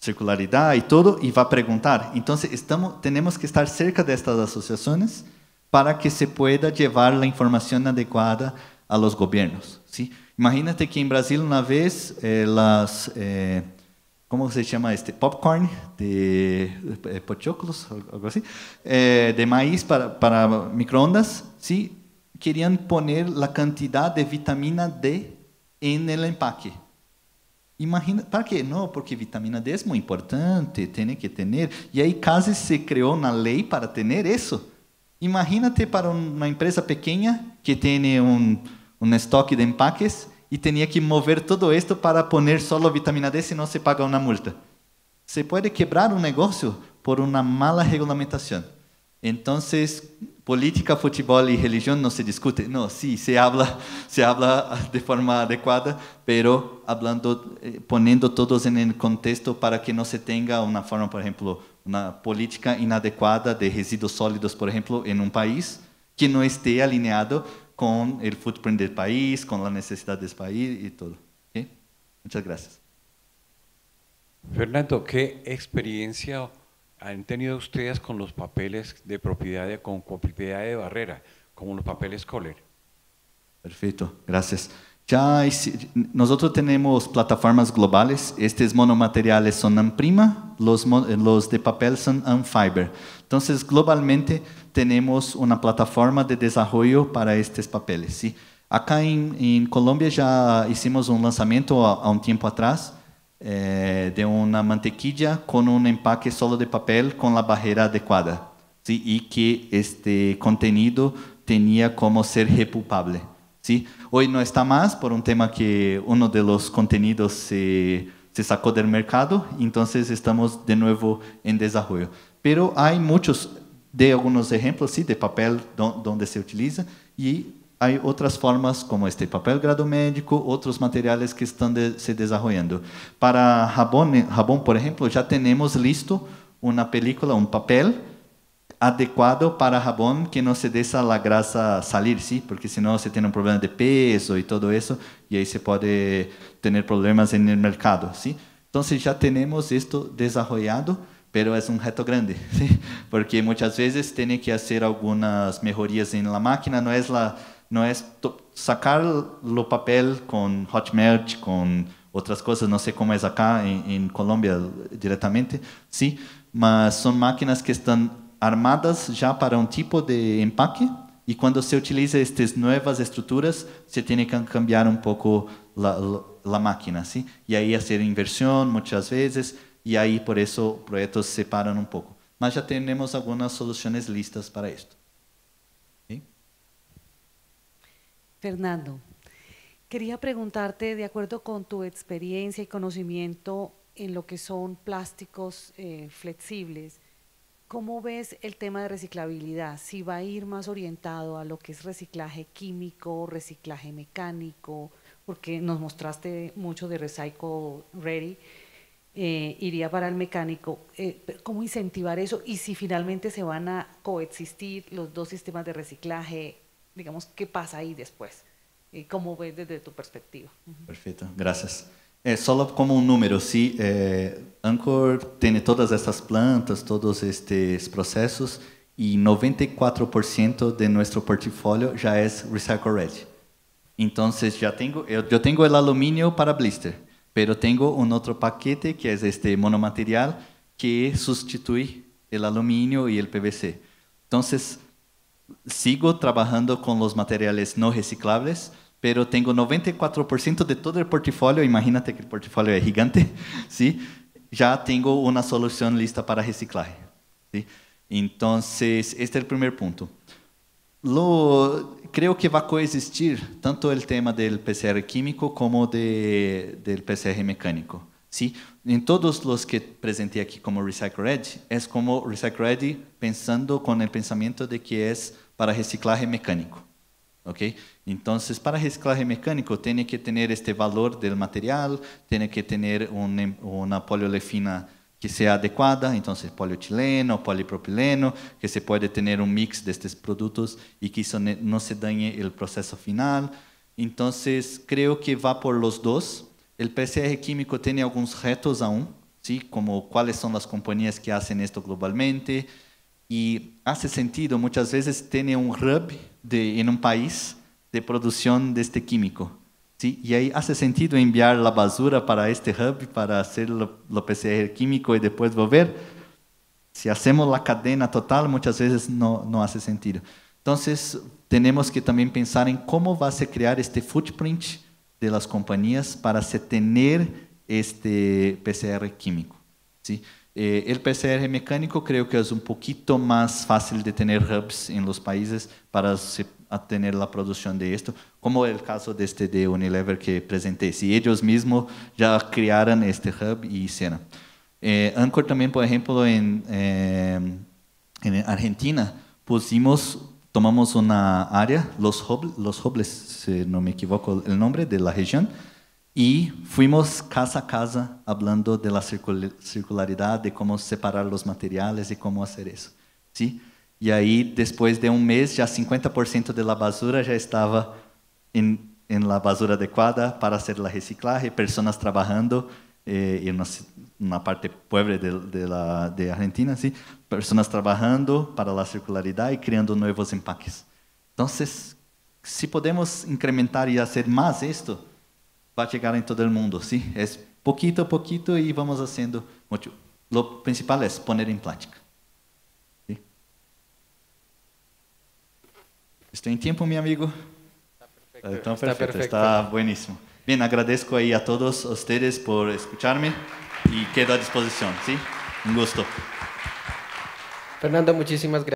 circularidad y todo, y va a preguntar. Entonces, tenemos que estar cerca de estas asociaciones para que se pueda llevar la información adecuada a los gobiernos. ¿sí? Imagínate que em Brasil uma vez eh, las, eh, ¿cómo se chama este? Popcorn de, de eh, eh, pochoclos, algo assim, eh, de maíz para, para microondas, ¿sí? queriam poner a quantidade de vitamina D en el empaque. Imagina, para quê? Não, porque vitamina D é muito importante, tem que ter. E aí quase se criou na lei para ter isso. Imagínate para uma empresa pequena que tem um um estoque de empaques e tinha que mover todo isto para pôr só a vitamina D, senão se paga uma multa. Se pode quebrar um negócio por uma mala regulamentação. Então, política, futebol e religião não se discute. Não, sim, se habla, se habla de forma adequada, pero hablando, eh, ponendo todos em contexto para que não se tenha uma forma, por exemplo, uma política inadequada de resíduos sólidos, por exemplo, em um país que não esteja alinhado con el footprint del país, con la necesidad del país y todo. Muchas gracias. Fernando, ¿qué experiencia han tenido ustedes con los papeles de propiedad, de, con propiedad de barrera, como los papeles Kohler? Perfecto, gracias. Ya nosotros tenemos plataformas globales. Estos monomateriales son en prima, los, los de papel son en fiber. Entonces, globalmente, tenemos una plataforma de desarrollo para estos papeles. ¿sí? Acá en, Colombia ya hicimos un lanzamiento a, un tiempo atrás eh, de una mantequilla con un empaque solo de papel con la barrera adecuada ¿sí? y que este contenido tenía como ser repulpable. ¿sí? Hoy no está más por un tema que uno de los contenidos se, se sacó del mercado, entonces estamos de nuevo en desarrollo. Pero hay muchos dei alguns exemplos sim, de papel onde se utiliza e há outras formas como este papel grado médico, outros materiais que estão de, se desenvolvendo. Para jabón, por exemplo, já temos listo uma película, um papel adequado para jabón que não se deixa a graça sair, sim, porque senão você tem um problema de peso e tudo isso, e aí você pode ter problemas no mercado, sim. Então já temos isto desenvolvido pero é um reto grande, porque muitas vezes tem que fazer algumas melhorias na máquina, não é la não é sacar o papel com hot com outras coisas, não sei como é acá em, Colombia Colômbia diretamente, sim mas são máquinas que estão armadas já para um tipo de empaque e quando se utiliza estas novas estruturas, se tem que cambiar um pouco a máquina, sim E aí fazer inversão muitas vezes y ahí por eso proyectos se separan un poco. Mas ya tenemos algunas soluciones listas para esto. Fernando, quería preguntarte, de acuerdo con tu experiencia y conocimiento en lo que son plásticos eh, flexibles, ¿Cómo ves el tema de reciclabilidad? Si va a ir más orientado a lo que es reciclaje químico, reciclaje mecánico, porque nos mostraste mucho de Recycle Ready, eh, iría para el mecánico. Eh, ¿Cómo incentivar eso? Y si finalmente se van a coexistir los dos sistemas de reciclaje, digamos, ¿qué pasa ahí después? ¿Y eh, ¿Cómo ves desde tu perspectiva? Perfecto, gracias. Solo como un número, sí, Anchor tiene todas estas plantas, todos estos procesos y 94% de nuestro portfolio ya es recycle ready. Entonces já tengo, eu, eu para blister. Pero tengo un otro paquete que es este monomaterial que sustituye el aluminio y el PVC. Entonces, sigo trabajando con los materiales no reciclables, pero tengo 94% de todo el portfolio, imagínate que el portfolio es gigante, ¿sí? ya tengo una solución lista para reciclaje. ¿sí? Entonces, este es el primer punto. creo que va a coexistir tanto el tema del PCR químico como del PCR mecánico. ¿sí? En todos los que presenté aquí como Recycle es como Recycle Ready pensando con el pensamiento de que es para reciclaje mecánico. Entonces, para reciclaje mecánico, tiene que tener este valor del material, tiene que tener em, una poliolefina que sea adecuada, entonces polietileno, polipropileno, que se puede tener un mix de estos productos y que eso no se dañe el proceso final. Entonces, creo que va por los dos. El PCR químico tiene algunos retos aún, ¿sí? como cuáles son las compañías que hacen esto globalmente. Y hace sentido, muchas veces, tiene un hub en un país de producción de este químico. ¿sí? Y ahí hace sentido enviar la basura para este hub para hacer lo, PCR químico y después volver. Si hacemos la cadena total, muchas veces no, no hace sentido. Entonces, tenemos que también pensar en cómo va a se crear este footprint de las compañías para se tener este PCR químico. ¿sí? Eh, el PCR mecánico creo que es un poquito más fácil de tener hubs en los países para se a tener la producción de esto, como el caso de este de Unilever que presenté. Si ellos mismos ya crearan este hub y hicieran. Eh, Anchor también, por ejemplo, en, eh, en Argentina pusimos, tomamos una área, los, los Hobles, si no me equivoco el nombre de la región, y fuimos casa a casa hablando de la circularidad, de cómo separar los materiales y cómo hacer eso. ¿sí? E aí, depois de um mês, já 50% da basura já estava em, la basura adequada para ser la reciclaje, pessoas trabalhando eh, em uma parte pobre de, de, la, de Argentina, sim, pessoas trabalhando para a circularidade e criando novos empaques. Então, se si podemos incrementar e fazer mais isto, vai chegar em todo o mundo. sim. É pouquito a pouquito e vamos fazendo. O principal é poner em prática. ¿Estoy en tiempo, mi amigo? Está perfecto. Está buenísimo. Bien, agradezco ahí a todos ustedes por escucharme y quedo a disposición, ¿sí? Un gusto. Fernando, muchísimas gracias.